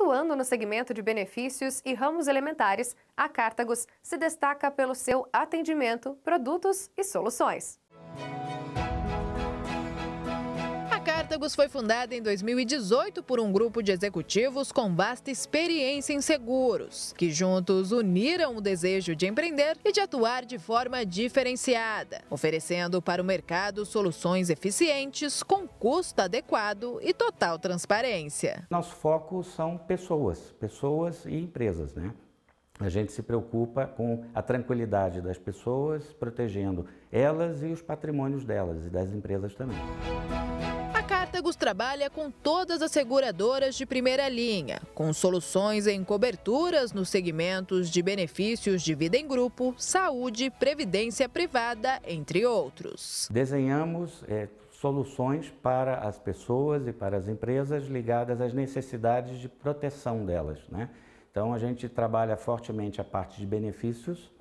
Atuando no segmento de benefícios e ramos elementares, a Cartagos se destaca pelo seu atendimento, produtos e soluções. Tátagos foi fundada em 2018 por um grupo de executivos com vasta experiência em seguros, que juntos uniram o desejo de empreender e de atuar de forma diferenciada, oferecendo para o mercado soluções eficientes, com custo adequado e total transparência. Nosso foco são pessoas, pessoas e empresas, né? A gente se preocupa com a tranquilidade das pessoas, protegendo elas e os patrimônios delas e das empresas também. Cartagos trabalha com todas as seguradoras de primeira linha, com soluções em coberturas nos segmentos de benefícios de vida em grupo, saúde, previdência privada, entre outros. Desenhamos é, soluções para as pessoas e para as empresas ligadas às necessidades de proteção delas. Né? Então, a gente trabalha fortemente a parte de benefícios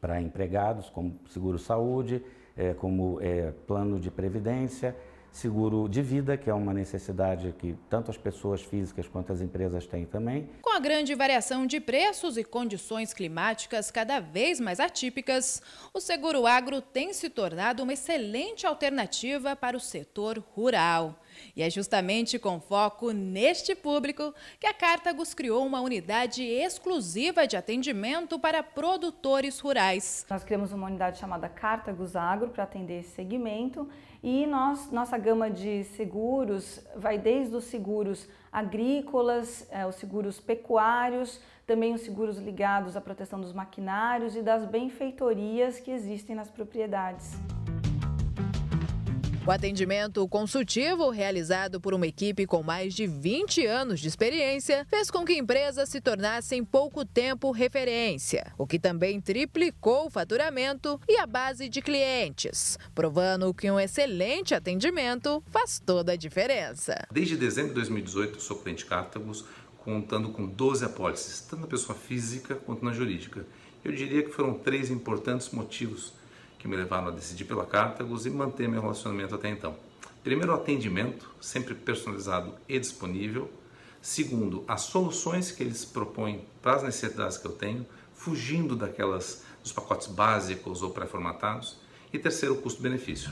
para empregados, como seguro-saúde, é, como é, plano de previdência seguro de vida, que é uma necessidade que tanto as pessoas físicas quanto as empresas têm também. Com a grande variação de preços e condições climáticas cada vez mais atípicas, o seguro agro tem se tornado uma excelente alternativa para o setor rural. E é justamente com foco neste público que a Cartagos criou uma unidade exclusiva de atendimento para produtores rurais. Nós criamos uma unidade chamada Cartagos Agro para atender esse segmento e nós, nossa gama de seguros vai desde os seguros agrícolas, eh, os seguros pecuários, também os seguros ligados à proteção dos maquinários e das benfeitorias que existem nas propriedades. O atendimento consultivo, realizado por uma equipe com mais de 20 anos de experiência, fez com que empresas se tornassem em pouco tempo referência, o que também triplicou o faturamento e a base de clientes, provando que um excelente atendimento faz toda a diferença. Desde dezembro de 2018, sou cliente Cartagos, contando com 12 apólices, tanto na pessoa física quanto na jurídica. Eu diria que foram três importantes motivos que me levaram a decidir pela Cartagos e manter meu relacionamento até então. Primeiro, atendimento, sempre personalizado e disponível. Segundo, as soluções que eles propõem para as necessidades que eu tenho, fugindo daquelas dos pacotes básicos ou pré-formatados. E terceiro, custo-benefício.